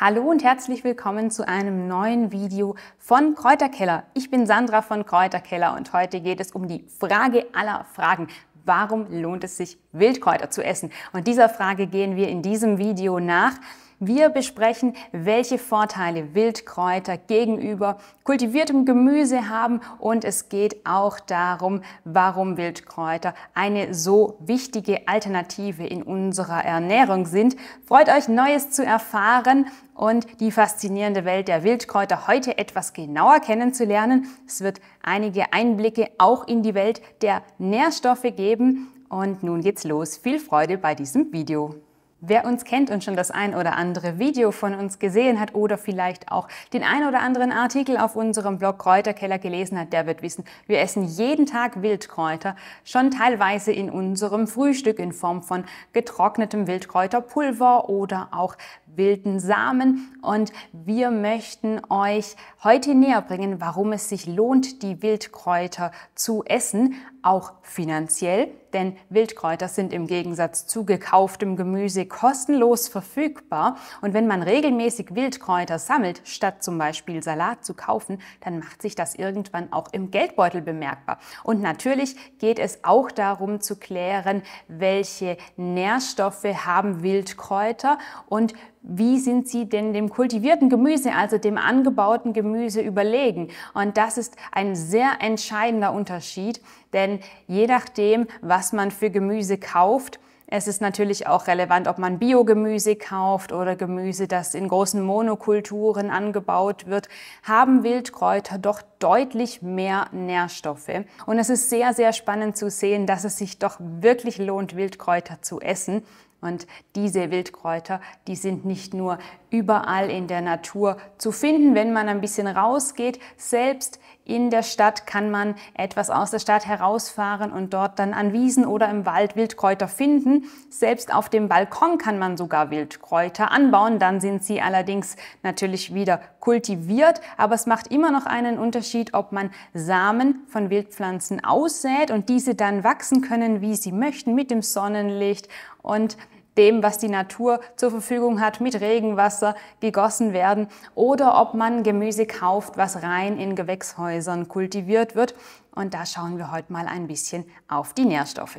Hallo und herzlich willkommen zu einem neuen Video von Kräuterkeller. Ich bin Sandra von Kräuterkeller und heute geht es um die Frage aller Fragen. Warum lohnt es sich, Wildkräuter zu essen? Und dieser Frage gehen wir in diesem Video nach. Wir besprechen, welche Vorteile Wildkräuter gegenüber kultiviertem Gemüse haben und es geht auch darum, warum Wildkräuter eine so wichtige Alternative in unserer Ernährung sind. Freut euch, Neues zu erfahren und die faszinierende Welt der Wildkräuter heute etwas genauer kennenzulernen. Es wird einige Einblicke auch in die Welt der Nährstoffe geben. Und nun geht's los. Viel Freude bei diesem Video. Wer uns kennt und schon das ein oder andere Video von uns gesehen hat oder vielleicht auch den ein oder anderen Artikel auf unserem Blog Kräuterkeller gelesen hat, der wird wissen, wir essen jeden Tag Wildkräuter, schon teilweise in unserem Frühstück in Form von getrocknetem Wildkräuterpulver oder auch wilden Samen und wir möchten euch heute näher bringen, warum es sich lohnt, die Wildkräuter zu essen, auch finanziell, denn Wildkräuter sind im Gegensatz zu gekauftem Gemüse kostenlos verfügbar und wenn man regelmäßig Wildkräuter sammelt, statt zum Beispiel Salat zu kaufen, dann macht sich das irgendwann auch im Geldbeutel bemerkbar. Und natürlich geht es auch darum zu klären, welche Nährstoffe haben Wildkräuter und wie sind sie denn dem kultivierten Gemüse, also dem angebauten Gemüse überlegen? Und das ist ein sehr entscheidender Unterschied, denn je nachdem, was man für Gemüse kauft, es ist natürlich auch relevant, ob man Biogemüse kauft oder Gemüse, das in großen Monokulturen angebaut wird, haben Wildkräuter doch deutlich mehr Nährstoffe. Und es ist sehr, sehr spannend zu sehen, dass es sich doch wirklich lohnt, Wildkräuter zu essen. Und diese Wildkräuter, die sind nicht nur überall in der Natur zu finden, wenn man ein bisschen rausgeht. Selbst in der Stadt kann man etwas aus der Stadt herausfahren und dort dann an Wiesen oder im Wald Wildkräuter finden. Selbst auf dem Balkon kann man sogar Wildkräuter anbauen. Dann sind sie allerdings natürlich wieder kultiviert. Aber es macht immer noch einen Unterschied, ob man Samen von Wildpflanzen aussät und diese dann wachsen können, wie sie möchten, mit dem Sonnenlicht und dem, was die Natur zur Verfügung hat, mit Regenwasser gegossen werden oder ob man Gemüse kauft, was rein in Gewächshäusern kultiviert wird. Und da schauen wir heute mal ein bisschen auf die Nährstoffe.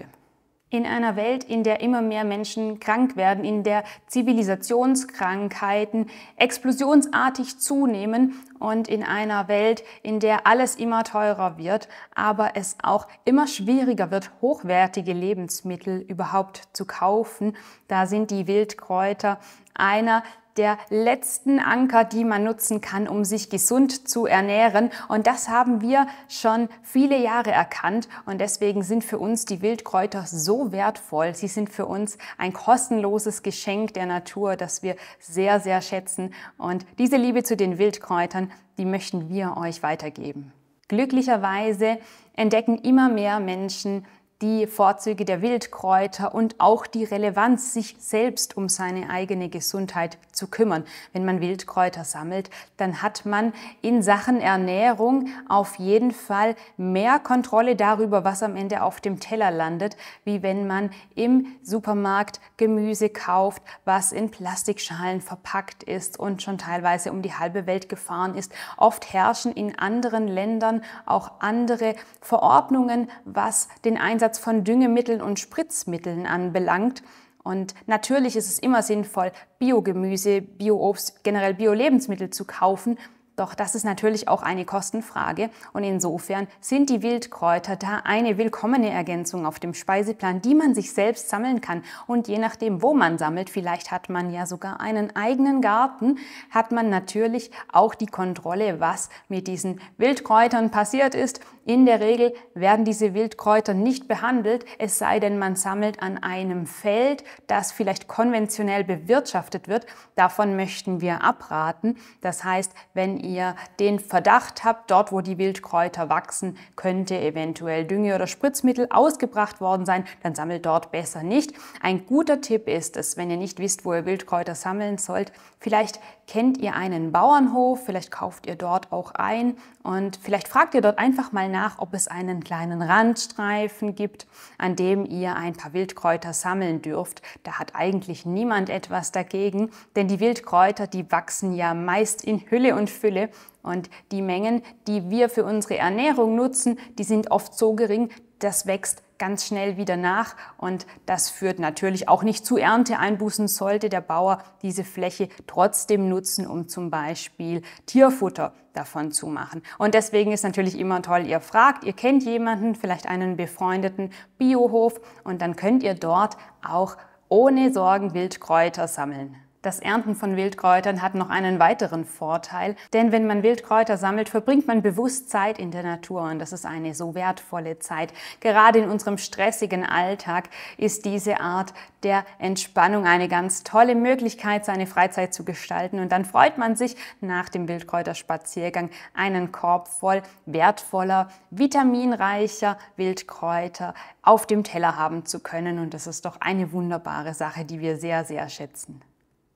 In einer Welt, in der immer mehr Menschen krank werden, in der Zivilisationskrankheiten explosionsartig zunehmen und in einer Welt, in der alles immer teurer wird, aber es auch immer schwieriger wird, hochwertige Lebensmittel überhaupt zu kaufen, da sind die Wildkräuter einer der letzten Anker, die man nutzen kann, um sich gesund zu ernähren. Und das haben wir schon viele Jahre erkannt. Und deswegen sind für uns die Wildkräuter so wertvoll. Sie sind für uns ein kostenloses Geschenk der Natur, das wir sehr, sehr schätzen. Und diese Liebe zu den Wildkräutern, die möchten wir euch weitergeben. Glücklicherweise entdecken immer mehr Menschen die Vorzüge der Wildkräuter und auch die Relevanz, sich selbst um seine eigene Gesundheit zu kümmern. Wenn man Wildkräuter sammelt, dann hat man in Sachen Ernährung auf jeden Fall mehr Kontrolle darüber, was am Ende auf dem Teller landet, wie wenn man im Supermarkt Gemüse kauft, was in Plastikschalen verpackt ist und schon teilweise um die halbe Welt gefahren ist. Oft herrschen in anderen Ländern auch andere Verordnungen, was den Einsatz von Düngemitteln und Spritzmitteln anbelangt. Und natürlich ist es immer sinnvoll, Biogemüse, Bioobst, generell Bio-Lebensmittel zu kaufen. Doch das ist natürlich auch eine Kostenfrage und insofern sind die Wildkräuter da eine willkommene Ergänzung auf dem Speiseplan, die man sich selbst sammeln kann. Und je nachdem, wo man sammelt, vielleicht hat man ja sogar einen eigenen Garten, hat man natürlich auch die Kontrolle, was mit diesen Wildkräutern passiert ist in der Regel werden diese Wildkräuter nicht behandelt, es sei denn, man sammelt an einem Feld, das vielleicht konventionell bewirtschaftet wird. Davon möchten wir abraten. Das heißt, wenn ihr den Verdacht habt, dort wo die Wildkräuter wachsen, könnte eventuell Dünge oder Spritzmittel ausgebracht worden sein, dann sammelt dort besser nicht. Ein guter Tipp ist es, wenn ihr nicht wisst, wo ihr Wildkräuter sammeln sollt, vielleicht kennt ihr einen Bauernhof, vielleicht kauft ihr dort auch ein und vielleicht fragt ihr dort einfach mal nach, ob es einen kleinen Randstreifen gibt, an dem ihr ein paar Wildkräuter sammeln dürft. Da hat eigentlich niemand etwas dagegen, denn die Wildkräuter, die wachsen ja meist in Hülle und Fülle und die Mengen, die wir für unsere Ernährung nutzen, die sind oft so gering, das wächst ganz schnell wieder nach und das führt natürlich auch nicht zu Ernteeinbußen, sollte der Bauer diese Fläche trotzdem nutzen, um zum Beispiel Tierfutter davon zu machen. Und deswegen ist natürlich immer toll, ihr fragt, ihr kennt jemanden, vielleicht einen befreundeten Biohof und dann könnt ihr dort auch ohne Sorgen Wildkräuter sammeln. Das Ernten von Wildkräutern hat noch einen weiteren Vorteil, denn wenn man Wildkräuter sammelt, verbringt man bewusst Zeit in der Natur und das ist eine so wertvolle Zeit. Gerade in unserem stressigen Alltag ist diese Art der Entspannung eine ganz tolle Möglichkeit, seine Freizeit zu gestalten und dann freut man sich nach dem Wildkräuterspaziergang einen Korb voll wertvoller, vitaminreicher Wildkräuter auf dem Teller haben zu können und das ist doch eine wunderbare Sache, die wir sehr, sehr schätzen.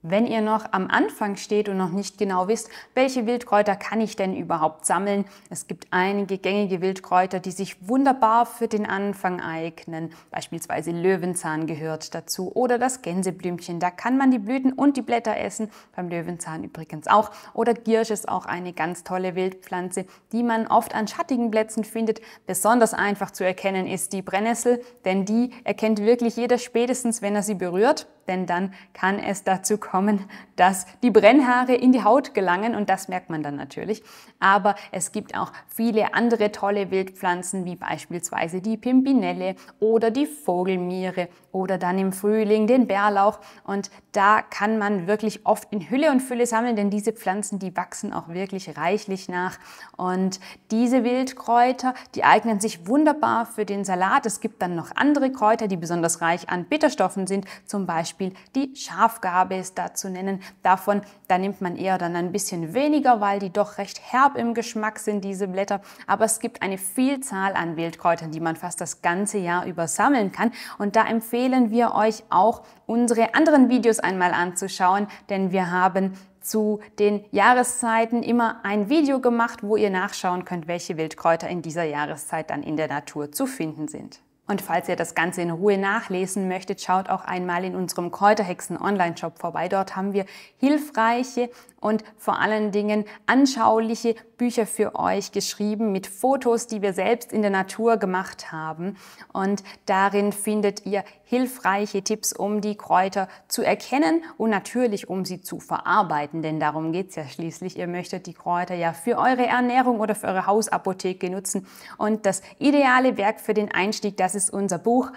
Wenn ihr noch am Anfang steht und noch nicht genau wisst, welche Wildkräuter kann ich denn überhaupt sammeln, es gibt einige gängige Wildkräuter, die sich wunderbar für den Anfang eignen. Beispielsweise Löwenzahn gehört dazu oder das Gänseblümchen. Da kann man die Blüten und die Blätter essen, beim Löwenzahn übrigens auch. Oder Giersch ist auch eine ganz tolle Wildpflanze, die man oft an schattigen Plätzen findet. Besonders einfach zu erkennen ist die Brennnessel, denn die erkennt wirklich jeder spätestens, wenn er sie berührt, denn dann kann es dazu kommen bekommen, dass die Brennhaare in die Haut gelangen und das merkt man dann natürlich. Aber es gibt auch viele andere tolle Wildpflanzen, wie beispielsweise die Pimpinelle oder die Vogelmiere oder dann im Frühling den Bärlauch. Und da kann man wirklich oft in Hülle und Fülle sammeln, denn diese Pflanzen, die wachsen auch wirklich reichlich nach. Und diese Wildkräuter, die eignen sich wunderbar für den Salat. Es gibt dann noch andere Kräuter, die besonders reich an Bitterstoffen sind, zum Beispiel die Schafgarbe ist Pizza zu nennen. Davon, da nimmt man eher dann ein bisschen weniger, weil die doch recht herb im Geschmack sind, diese Blätter. Aber es gibt eine Vielzahl an Wildkräutern, die man fast das ganze Jahr über sammeln kann. Und da empfehlen wir euch auch, unsere anderen Videos einmal anzuschauen, denn wir haben zu den Jahreszeiten immer ein Video gemacht, wo ihr nachschauen könnt, welche Wildkräuter in dieser Jahreszeit dann in der Natur zu finden sind. Und falls ihr das Ganze in Ruhe nachlesen möchtet, schaut auch einmal in unserem Kräuterhexen Online-Shop vorbei. Dort haben wir hilfreiche und vor allen Dingen anschauliche Bücher für euch geschrieben mit Fotos, die wir selbst in der Natur gemacht haben. Und darin findet ihr hilfreiche Tipps, um die Kräuter zu erkennen und natürlich, um sie zu verarbeiten. Denn darum geht es ja schließlich. Ihr möchtet die Kräuter ja für eure Ernährung oder für eure Hausapotheke nutzen. Und das ideale Werk für den Einstieg, das ist unser Buch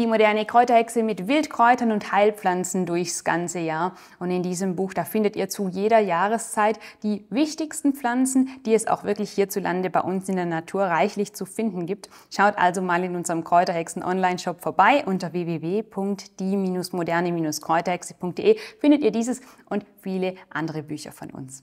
die moderne Kräuterhexe mit Wildkräutern und Heilpflanzen durchs ganze Jahr. Und in diesem Buch, da findet ihr zu jeder Jahreszeit die wichtigsten Pflanzen, die es auch wirklich hierzulande bei uns in der Natur reichlich zu finden gibt. Schaut also mal in unserem Kräuterhexen Online-Shop vorbei unter www.die-moderne-kräuterhexe.de findet ihr dieses und viele andere Bücher von uns.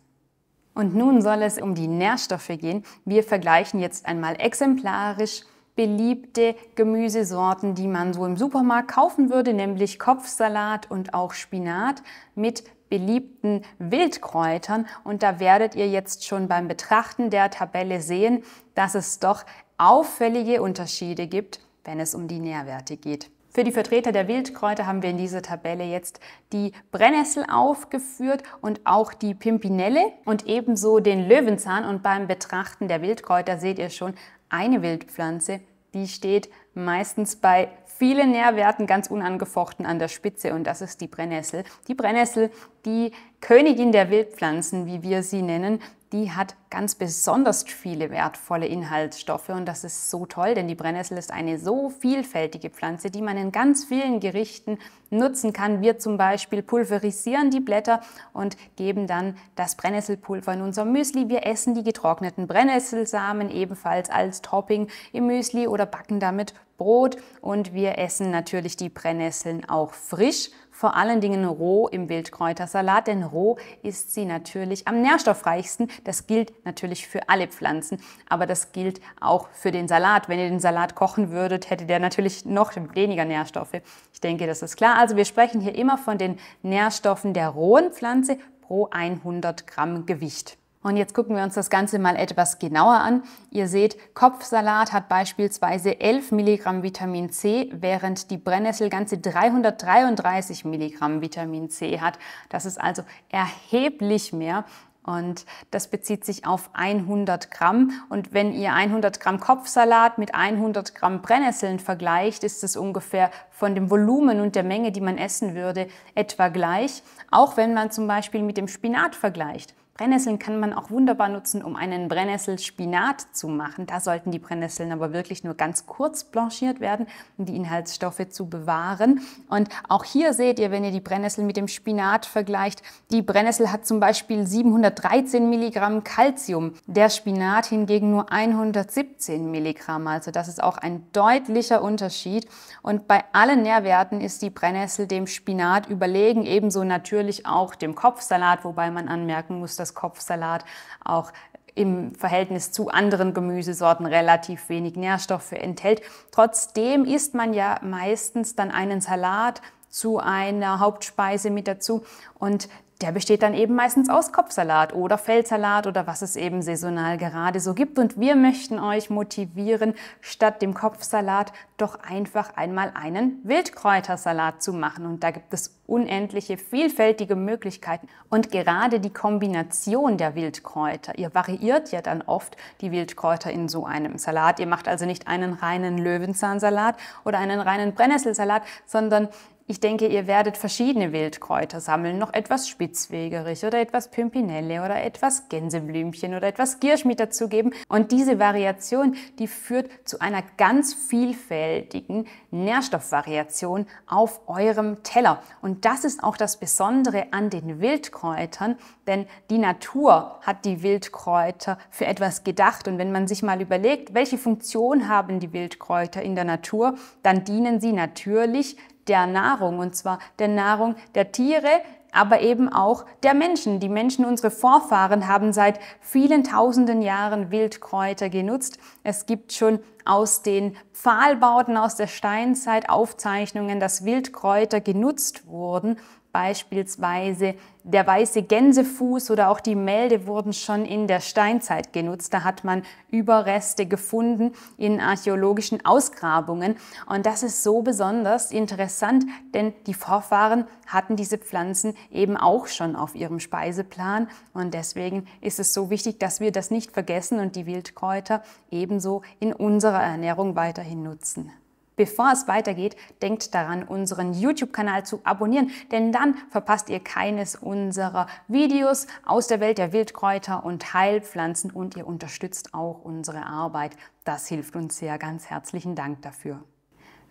Und nun soll es um die Nährstoffe gehen. Wir vergleichen jetzt einmal exemplarisch beliebte Gemüsesorten, die man so im Supermarkt kaufen würde, nämlich Kopfsalat und auch Spinat mit beliebten Wildkräutern. Und da werdet ihr jetzt schon beim Betrachten der Tabelle sehen, dass es doch auffällige Unterschiede gibt, wenn es um die Nährwerte geht. Für die Vertreter der Wildkräuter haben wir in dieser Tabelle jetzt die Brennnessel aufgeführt und auch die Pimpinelle und ebenso den Löwenzahn. Und beim Betrachten der Wildkräuter seht ihr schon eine Wildpflanze, die steht meistens bei vielen Nährwerten ganz unangefochten an der Spitze und das ist die Brennnessel. Die Brennnessel, die Königin der Wildpflanzen, wie wir sie nennen, die hat ganz besonders viele wertvolle Inhaltsstoffe und das ist so toll, denn die Brennnessel ist eine so vielfältige Pflanze, die man in ganz vielen Gerichten nutzen kann. Wir zum Beispiel pulverisieren die Blätter und geben dann das Brennnesselpulver in unser Müsli. Wir essen die getrockneten Brennnesselsamen ebenfalls als Topping im Müsli oder backen damit Brot und wir essen natürlich die Brennnesseln auch frisch, vor allen Dingen roh im Wildkräutersalat, denn roh ist sie natürlich am nährstoffreichsten. Das gilt natürlich für alle Pflanzen, aber das gilt auch für den Salat. Wenn ihr den Salat kochen würdet, hätte der natürlich noch weniger Nährstoffe. Ich denke, das ist klar. Also wir sprechen hier immer von den Nährstoffen der rohen Pflanze pro 100 Gramm Gewicht. Und jetzt gucken wir uns das Ganze mal etwas genauer an. Ihr seht, Kopfsalat hat beispielsweise 11 Milligramm Vitamin C, während die Brennnessel ganze 333 Milligramm Vitamin C hat. Das ist also erheblich mehr. Und das bezieht sich auf 100 Gramm. Und wenn ihr 100 Gramm Kopfsalat mit 100 Gramm Brennnesseln vergleicht, ist es ungefähr von dem Volumen und der Menge, die man essen würde, etwa gleich. Auch wenn man zum Beispiel mit dem Spinat vergleicht. Brennnesseln kann man auch wunderbar nutzen, um einen Brennnesselspinat zu machen. Da sollten die Brennnesseln aber wirklich nur ganz kurz blanchiert werden, um die Inhaltsstoffe zu bewahren. Und auch hier seht ihr, wenn ihr die Brennnessel mit dem Spinat vergleicht, die Brennnessel hat zum Beispiel 713 Milligramm Calcium, der Spinat hingegen nur 117 Milligramm. Also das ist auch ein deutlicher Unterschied. Und bei allen Nährwerten ist die Brennnessel dem Spinat überlegen, ebenso natürlich auch dem Kopfsalat, wobei man anmerken muss, dass dass Kopfsalat auch im Verhältnis zu anderen Gemüsesorten relativ wenig Nährstoffe enthält. Trotzdem isst man ja meistens dann einen Salat zu einer Hauptspeise mit dazu und der besteht dann eben meistens aus Kopfsalat oder Feldsalat oder was es eben saisonal gerade so gibt. Und wir möchten euch motivieren, statt dem Kopfsalat doch einfach einmal einen Wildkräutersalat zu machen. Und da gibt es unendliche, vielfältige Möglichkeiten. Und gerade die Kombination der Wildkräuter, ihr variiert ja dann oft die Wildkräuter in so einem Salat. Ihr macht also nicht einen reinen Löwenzahnsalat oder einen reinen Brennnesselsalat, sondern ich denke, ihr werdet verschiedene Wildkräuter sammeln, noch etwas Spitzwegerich oder etwas Pimpinelle oder etwas Gänseblümchen oder etwas Giersch mit dazugeben. Und diese Variation, die führt zu einer ganz vielfältigen Nährstoffvariation auf eurem Teller. Und das ist auch das Besondere an den Wildkräutern, denn die Natur hat die Wildkräuter für etwas gedacht. Und wenn man sich mal überlegt, welche Funktion haben die Wildkräuter in der Natur, dann dienen sie natürlich der Nahrung und zwar der Nahrung der Tiere, aber eben auch der Menschen. Die Menschen, unsere Vorfahren, haben seit vielen tausenden Jahren Wildkräuter genutzt. Es gibt schon aus den Pfahlbauten aus der Steinzeit Aufzeichnungen, dass Wildkräuter genutzt wurden Beispielsweise der weiße Gänsefuß oder auch die Melde wurden schon in der Steinzeit genutzt. Da hat man Überreste gefunden in archäologischen Ausgrabungen. Und das ist so besonders interessant, denn die Vorfahren hatten diese Pflanzen eben auch schon auf ihrem Speiseplan. Und deswegen ist es so wichtig, dass wir das nicht vergessen und die Wildkräuter ebenso in unserer Ernährung weiterhin nutzen. Bevor es weitergeht, denkt daran, unseren YouTube-Kanal zu abonnieren, denn dann verpasst ihr keines unserer Videos aus der Welt der Wildkräuter und Heilpflanzen und ihr unterstützt auch unsere Arbeit. Das hilft uns sehr. Ganz herzlichen Dank dafür.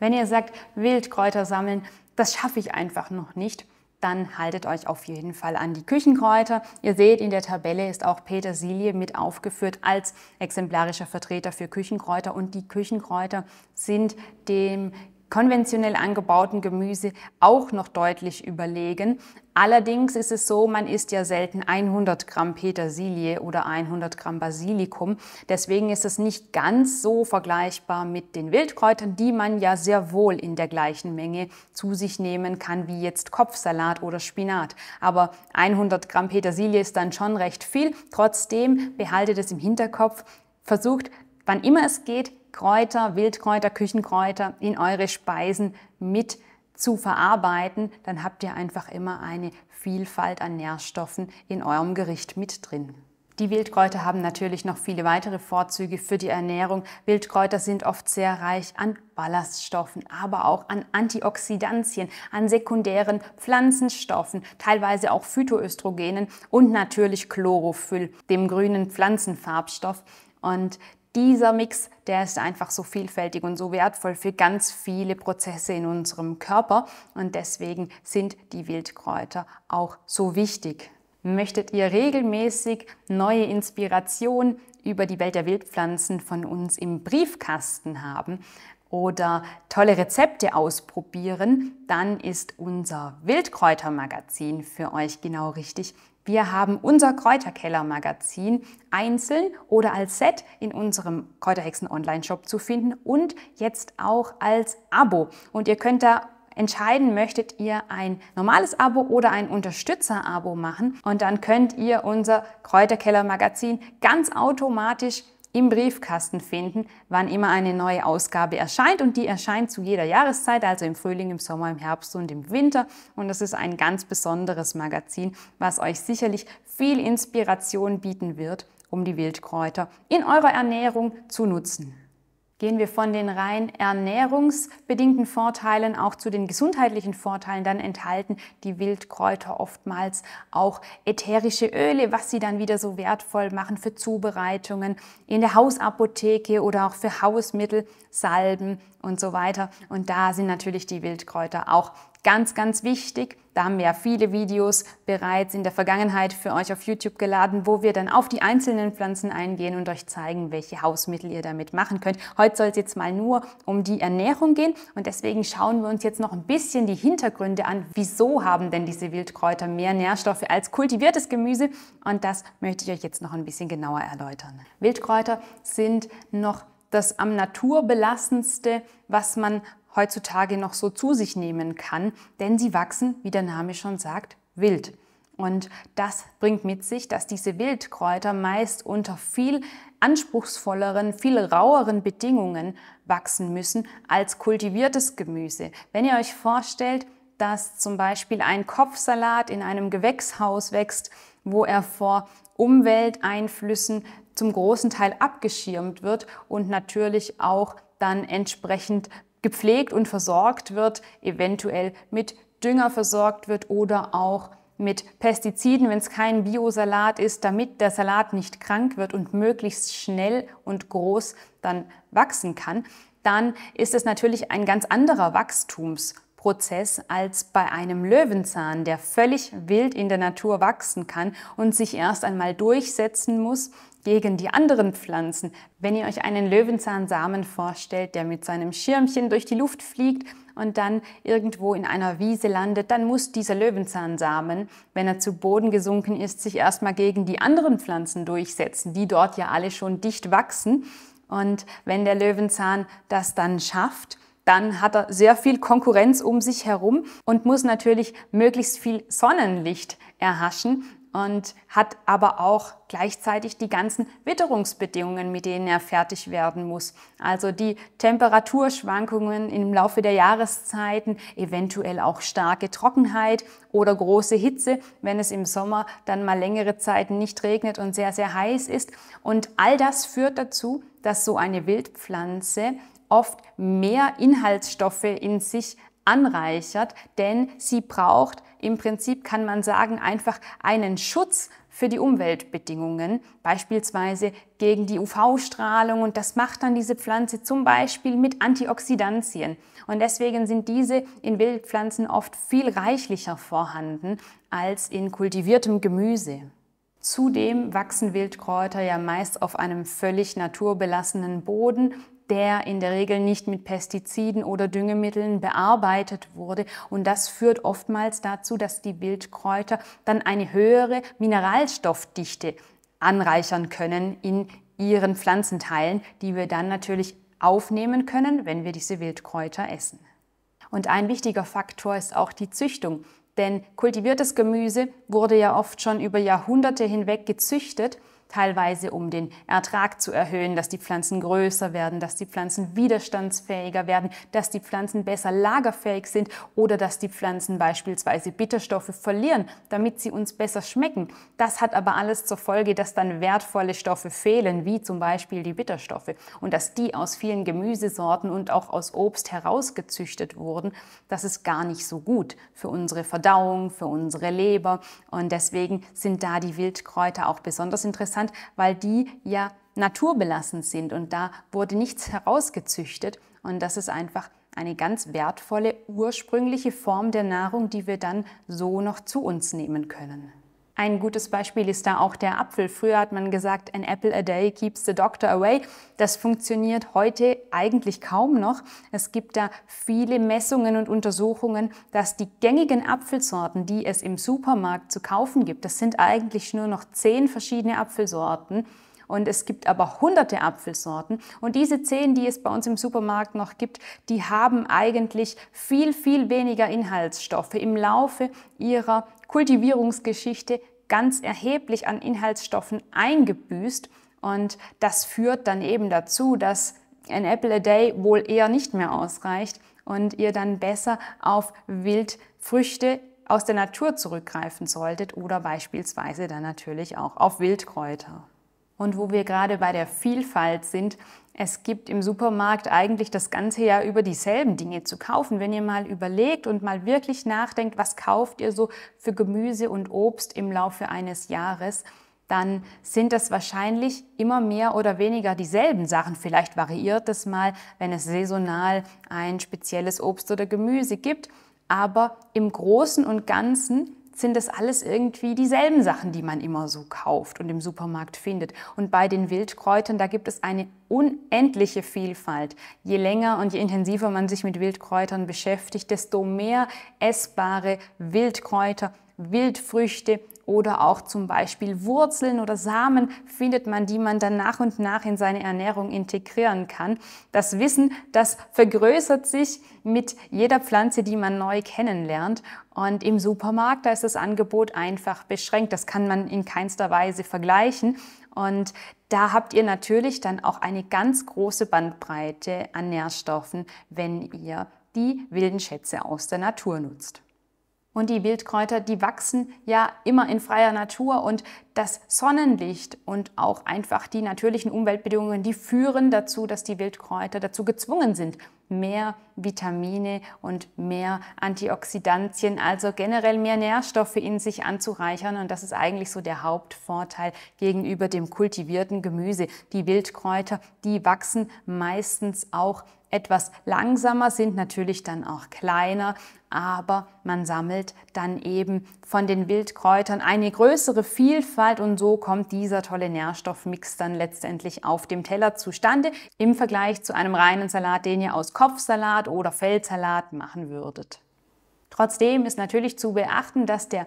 Wenn ihr sagt, Wildkräuter sammeln, das schaffe ich einfach noch nicht, dann haltet euch auf jeden Fall an die Küchenkräuter. Ihr seht, in der Tabelle ist auch Petersilie mit aufgeführt als exemplarischer Vertreter für Küchenkräuter und die Küchenkräuter sind dem konventionell angebauten Gemüse auch noch deutlich überlegen. Allerdings ist es so, man isst ja selten 100 Gramm Petersilie oder 100 Gramm Basilikum. Deswegen ist es nicht ganz so vergleichbar mit den Wildkräutern, die man ja sehr wohl in der gleichen Menge zu sich nehmen kann, wie jetzt Kopfsalat oder Spinat. Aber 100 Gramm Petersilie ist dann schon recht viel. Trotzdem behaltet es im Hinterkopf. Versucht, wann immer es geht, Kräuter, Wildkräuter, Küchenkräuter in eure Speisen mit zu verarbeiten, dann habt ihr einfach immer eine Vielfalt an Nährstoffen in eurem Gericht mit drin. Die Wildkräuter haben natürlich noch viele weitere Vorzüge für die Ernährung. Wildkräuter sind oft sehr reich an Ballaststoffen, aber auch an Antioxidantien, an sekundären Pflanzenstoffen, teilweise auch Phytoöstrogenen und natürlich Chlorophyll, dem grünen Pflanzenfarbstoff. Und dieser Mix, der ist einfach so vielfältig und so wertvoll für ganz viele Prozesse in unserem Körper und deswegen sind die Wildkräuter auch so wichtig. Möchtet ihr regelmäßig neue Inspiration über die Welt der Wildpflanzen von uns im Briefkasten haben oder tolle Rezepte ausprobieren, dann ist unser Wildkräutermagazin für euch genau richtig. Wir haben unser Kräuterkeller-Magazin einzeln oder als Set in unserem Kräuterhexen Online-Shop zu finden und jetzt auch als Abo. Und ihr könnt da entscheiden, möchtet ihr ein normales Abo oder ein Unterstützer-Abo machen. Und dann könnt ihr unser Kräuterkeller-Magazin ganz automatisch im Briefkasten finden, wann immer eine neue Ausgabe erscheint. Und die erscheint zu jeder Jahreszeit, also im Frühling, im Sommer, im Herbst und im Winter. Und das ist ein ganz besonderes Magazin, was euch sicherlich viel Inspiration bieten wird, um die Wildkräuter in eurer Ernährung zu nutzen. Gehen wir von den rein ernährungsbedingten Vorteilen auch zu den gesundheitlichen Vorteilen, dann enthalten die Wildkräuter oftmals auch ätherische Öle, was sie dann wieder so wertvoll machen für Zubereitungen in der Hausapotheke oder auch für Hausmittel, Salben und so weiter. Und da sind natürlich die Wildkräuter auch Ganz, ganz wichtig, da haben wir ja viele Videos bereits in der Vergangenheit für euch auf YouTube geladen, wo wir dann auf die einzelnen Pflanzen eingehen und euch zeigen, welche Hausmittel ihr damit machen könnt. Heute soll es jetzt mal nur um die Ernährung gehen und deswegen schauen wir uns jetzt noch ein bisschen die Hintergründe an. Wieso haben denn diese Wildkräuter mehr Nährstoffe als kultiviertes Gemüse? Und das möchte ich euch jetzt noch ein bisschen genauer erläutern. Wildkräuter sind noch das am naturbelassenste, was man heutzutage noch so zu sich nehmen kann, denn sie wachsen, wie der Name schon sagt, wild. Und das bringt mit sich, dass diese Wildkräuter meist unter viel anspruchsvolleren, viel raueren Bedingungen wachsen müssen als kultiviertes Gemüse. Wenn ihr euch vorstellt, dass zum Beispiel ein Kopfsalat in einem Gewächshaus wächst, wo er vor Umwelteinflüssen zum großen Teil abgeschirmt wird und natürlich auch dann entsprechend gepflegt und versorgt wird, eventuell mit Dünger versorgt wird oder auch mit Pestiziden, wenn es kein Biosalat ist, damit der Salat nicht krank wird und möglichst schnell und groß dann wachsen kann, dann ist es natürlich ein ganz anderer Wachstumsprozess als bei einem Löwenzahn, der völlig wild in der Natur wachsen kann und sich erst einmal durchsetzen muss gegen die anderen Pflanzen. Wenn ihr euch einen Löwenzahnsamen vorstellt, der mit seinem Schirmchen durch die Luft fliegt und dann irgendwo in einer Wiese landet, dann muss dieser Löwenzahnsamen, wenn er zu Boden gesunken ist, sich erstmal gegen die anderen Pflanzen durchsetzen, die dort ja alle schon dicht wachsen. Und wenn der Löwenzahn das dann schafft, dann hat er sehr viel Konkurrenz um sich herum und muss natürlich möglichst viel Sonnenlicht erhaschen und hat aber auch gleichzeitig die ganzen Witterungsbedingungen, mit denen er fertig werden muss. Also die Temperaturschwankungen im Laufe der Jahreszeiten, eventuell auch starke Trockenheit oder große Hitze, wenn es im Sommer dann mal längere Zeiten nicht regnet und sehr, sehr heiß ist. Und all das führt dazu, dass so eine Wildpflanze oft mehr Inhaltsstoffe in sich anreichert, denn sie braucht im Prinzip kann man sagen, einfach einen Schutz für die Umweltbedingungen, beispielsweise gegen die UV-Strahlung. Und das macht dann diese Pflanze zum Beispiel mit Antioxidantien. Und deswegen sind diese in Wildpflanzen oft viel reichlicher vorhanden als in kultiviertem Gemüse. Zudem wachsen Wildkräuter ja meist auf einem völlig naturbelassenen Boden der in der Regel nicht mit Pestiziden oder Düngemitteln bearbeitet wurde. Und das führt oftmals dazu, dass die Wildkräuter dann eine höhere Mineralstoffdichte anreichern können in ihren Pflanzenteilen, die wir dann natürlich aufnehmen können, wenn wir diese Wildkräuter essen. Und ein wichtiger Faktor ist auch die Züchtung, denn kultiviertes Gemüse wurde ja oft schon über Jahrhunderte hinweg gezüchtet teilweise um den Ertrag zu erhöhen, dass die Pflanzen größer werden, dass die Pflanzen widerstandsfähiger werden, dass die Pflanzen besser lagerfähig sind oder dass die Pflanzen beispielsweise Bitterstoffe verlieren, damit sie uns besser schmecken. Das hat aber alles zur Folge, dass dann wertvolle Stoffe fehlen, wie zum Beispiel die Bitterstoffe und dass die aus vielen Gemüsesorten und auch aus Obst herausgezüchtet wurden. Das ist gar nicht so gut für unsere Verdauung, für unsere Leber und deswegen sind da die Wildkräuter auch besonders interessant interessant, weil die ja naturbelassen sind und da wurde nichts herausgezüchtet und das ist einfach eine ganz wertvolle ursprüngliche Form der Nahrung, die wir dann so noch zu uns nehmen können. Ein gutes Beispiel ist da auch der Apfel. Früher hat man gesagt, an apple a day keeps the doctor away. Das funktioniert heute eigentlich kaum noch. Es gibt da viele Messungen und Untersuchungen, dass die gängigen Apfelsorten, die es im Supermarkt zu kaufen gibt, das sind eigentlich nur noch zehn verschiedene Apfelsorten, und es gibt aber hunderte Apfelsorten. Und diese zehn, die es bei uns im Supermarkt noch gibt, die haben eigentlich viel, viel weniger Inhaltsstoffe im Laufe ihrer Kultivierungsgeschichte ganz erheblich an Inhaltsstoffen eingebüßt. Und das führt dann eben dazu, dass ein Apple a Day wohl eher nicht mehr ausreicht und ihr dann besser auf Wildfrüchte aus der Natur zurückgreifen solltet oder beispielsweise dann natürlich auch auf Wildkräuter. Und wo wir gerade bei der Vielfalt sind, es gibt im Supermarkt eigentlich das ganze Jahr über dieselben Dinge zu kaufen. Wenn ihr mal überlegt und mal wirklich nachdenkt, was kauft ihr so für Gemüse und Obst im Laufe eines Jahres, dann sind das wahrscheinlich immer mehr oder weniger dieselben Sachen. Vielleicht variiert es mal, wenn es saisonal ein spezielles Obst oder Gemüse gibt. Aber im Großen und Ganzen sind das alles irgendwie dieselben Sachen, die man immer so kauft und im Supermarkt findet. Und bei den Wildkräutern, da gibt es eine unendliche Vielfalt. Je länger und je intensiver man sich mit Wildkräutern beschäftigt, desto mehr essbare Wildkräuter, Wildfrüchte, oder auch zum Beispiel Wurzeln oder Samen findet man, die man dann nach und nach in seine Ernährung integrieren kann. Das Wissen, das vergrößert sich mit jeder Pflanze, die man neu kennenlernt. Und im Supermarkt, da ist das Angebot einfach beschränkt. Das kann man in keinster Weise vergleichen. Und da habt ihr natürlich dann auch eine ganz große Bandbreite an Nährstoffen, wenn ihr die wilden Schätze aus der Natur nutzt. Und die Wildkräuter, die wachsen ja immer in freier Natur und das Sonnenlicht und auch einfach die natürlichen Umweltbedingungen, die führen dazu, dass die Wildkräuter dazu gezwungen sind, mehr Vitamine und mehr Antioxidantien, also generell mehr Nährstoffe in sich anzureichern. Und das ist eigentlich so der Hauptvorteil gegenüber dem kultivierten Gemüse. Die Wildkräuter, die wachsen meistens auch etwas langsamer sind, natürlich dann auch kleiner, aber man sammelt dann eben von den Wildkräutern eine größere Vielfalt und so kommt dieser tolle Nährstoffmix dann letztendlich auf dem Teller zustande im Vergleich zu einem reinen Salat, den ihr aus Kopfsalat oder Feldsalat machen würdet. Trotzdem ist natürlich zu beachten, dass der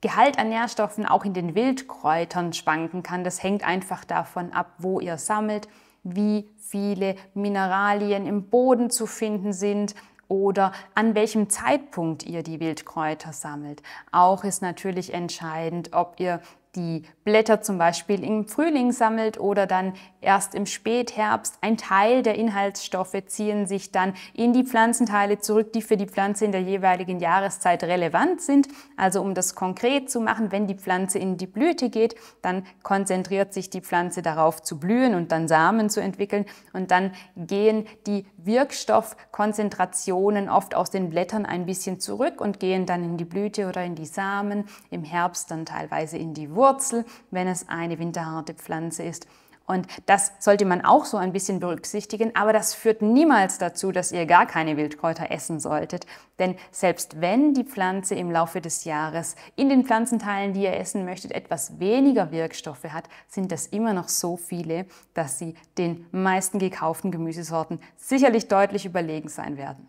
Gehalt an Nährstoffen auch in den Wildkräutern schwanken kann. Das hängt einfach davon ab, wo ihr sammelt wie viele Mineralien im Boden zu finden sind oder an welchem Zeitpunkt ihr die Wildkräuter sammelt. Auch ist natürlich entscheidend, ob ihr die Blätter zum Beispiel im Frühling sammelt oder dann erst im Spätherbst. Ein Teil der Inhaltsstoffe ziehen sich dann in die Pflanzenteile zurück, die für die Pflanze in der jeweiligen Jahreszeit relevant sind. Also um das konkret zu machen, wenn die Pflanze in die Blüte geht, dann konzentriert sich die Pflanze darauf zu blühen und dann Samen zu entwickeln. Und dann gehen die Wirkstoffkonzentrationen oft aus den Blättern ein bisschen zurück und gehen dann in die Blüte oder in die Samen, im Herbst dann teilweise in die Wurzel. Wurzel, wenn es eine winterharte Pflanze ist. Und das sollte man auch so ein bisschen berücksichtigen, aber das führt niemals dazu, dass ihr gar keine Wildkräuter essen solltet. Denn selbst wenn die Pflanze im Laufe des Jahres in den Pflanzenteilen, die ihr essen möchtet, etwas weniger Wirkstoffe hat, sind das immer noch so viele, dass sie den meisten gekauften Gemüsesorten sicherlich deutlich überlegen sein werden.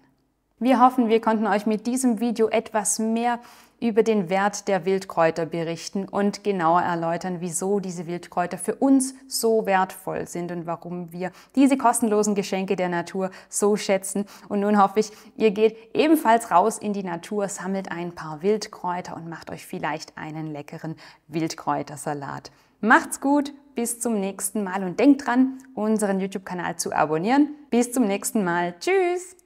Wir hoffen, wir konnten euch mit diesem Video etwas mehr über den Wert der Wildkräuter berichten und genauer erläutern, wieso diese Wildkräuter für uns so wertvoll sind und warum wir diese kostenlosen Geschenke der Natur so schätzen. Und nun hoffe ich, ihr geht ebenfalls raus in die Natur, sammelt ein paar Wildkräuter und macht euch vielleicht einen leckeren Wildkräutersalat. Macht's gut, bis zum nächsten Mal und denkt dran, unseren YouTube-Kanal zu abonnieren. Bis zum nächsten Mal. Tschüss!